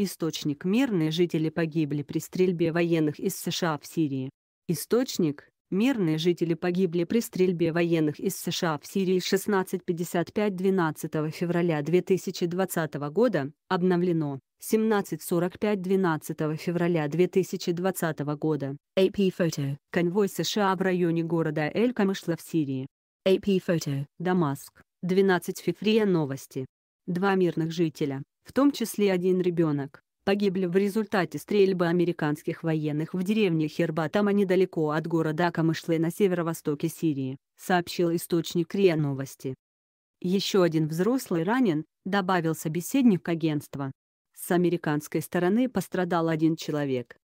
Источник «Мирные жители погибли при стрельбе военных из США в Сирии». Источник «Мирные жители погибли при стрельбе военных из США в Сирии 16.55 12 февраля 2020 года» обновлено 17.45 12 февраля 2020 года. AP Photo. Конвой США в районе города Эль-Камышла в Сирии. AP Photo. Дамаск. 12 февраля новости. Два мирных жителя, в том числе один ребенок, погибли в результате стрельбы американских военных в деревне Хербатама недалеко от города Камышлы на северо-востоке Сирии, сообщил источник РИА Новости. Еще один взрослый ранен, добавил собеседник агентства. С американской стороны пострадал один человек.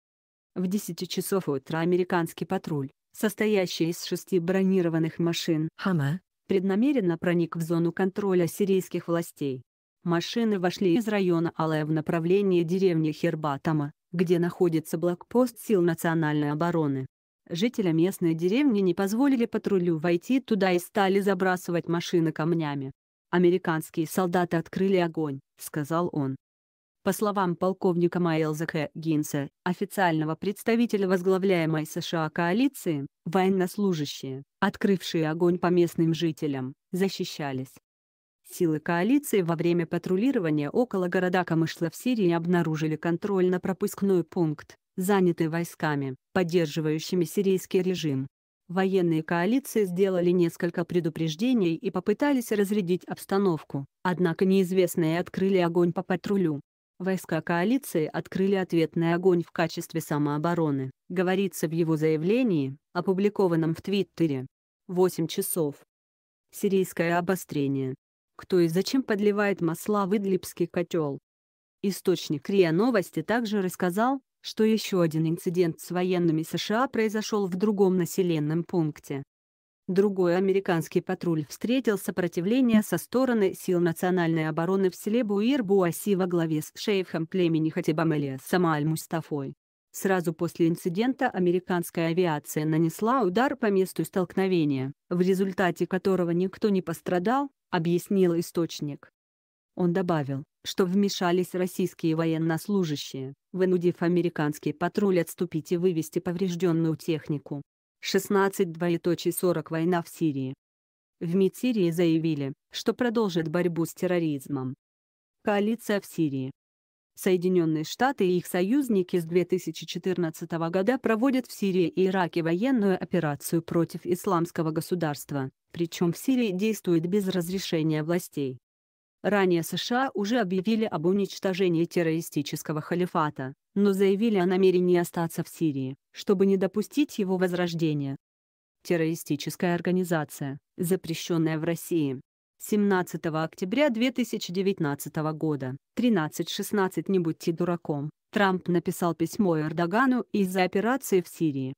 В 10 часов утра американский патруль, состоящий из шести бронированных машин «Хама», преднамеренно проник в зону контроля сирийских властей. Машины вошли из района Алая в направлении деревни Хербатама, где находится блокпост сил национальной обороны. Жителям местной деревни не позволили патрулю войти туда и стали забрасывать машины камнями. «Американские солдаты открыли огонь», — сказал он. По словам полковника Майлза К. Гинса, официального представителя возглавляемой США коалиции, военнослужащие, открывшие огонь по местным жителям, защищались. Силы коалиции во время патрулирования около города Камышла в Сирии обнаружили контрольно-пропускной пункт, занятый войсками, поддерживающими сирийский режим. Военные коалиции сделали несколько предупреждений и попытались разрядить обстановку, однако неизвестные открыли огонь по патрулю. Войска коалиции открыли ответный огонь в качестве самообороны, говорится в его заявлении, опубликованном в Твиттере. 8 часов. Сирийское обострение кто и зачем подливает масла в Идлибский котел. Источник РИА Новости также рассказал, что еще один инцидент с военными США произошел в другом населенном пункте. Другой американский патруль встретил сопротивление со стороны сил национальной обороны в селе Буир-Буаси во главе с шейхом племени Хатибамелия Самааль-Мустафой. Сразу после инцидента американская авиация нанесла удар по месту столкновения, в результате которого никто не пострадал, объяснил источник. Он добавил, что вмешались российские военнослужащие, вынудив американский патруль отступить и вывести поврежденную технику. 16.40 Война в Сирии. В МИД Сирии заявили, что продолжит борьбу с терроризмом. Коалиция в Сирии Соединенные Штаты и их союзники с 2014 года проводят в Сирии и Ираке военную операцию против исламского государства, причем в Сирии действует без разрешения властей. Ранее США уже объявили об уничтожении террористического халифата, но заявили о намерении остаться в Сирии, чтобы не допустить его возрождения. Террористическая организация, запрещенная в России, 17 октября 2019 года. 13:16 16 Не будьте дураком. Трамп написал письмо Эрдогану из-за операции в Сирии.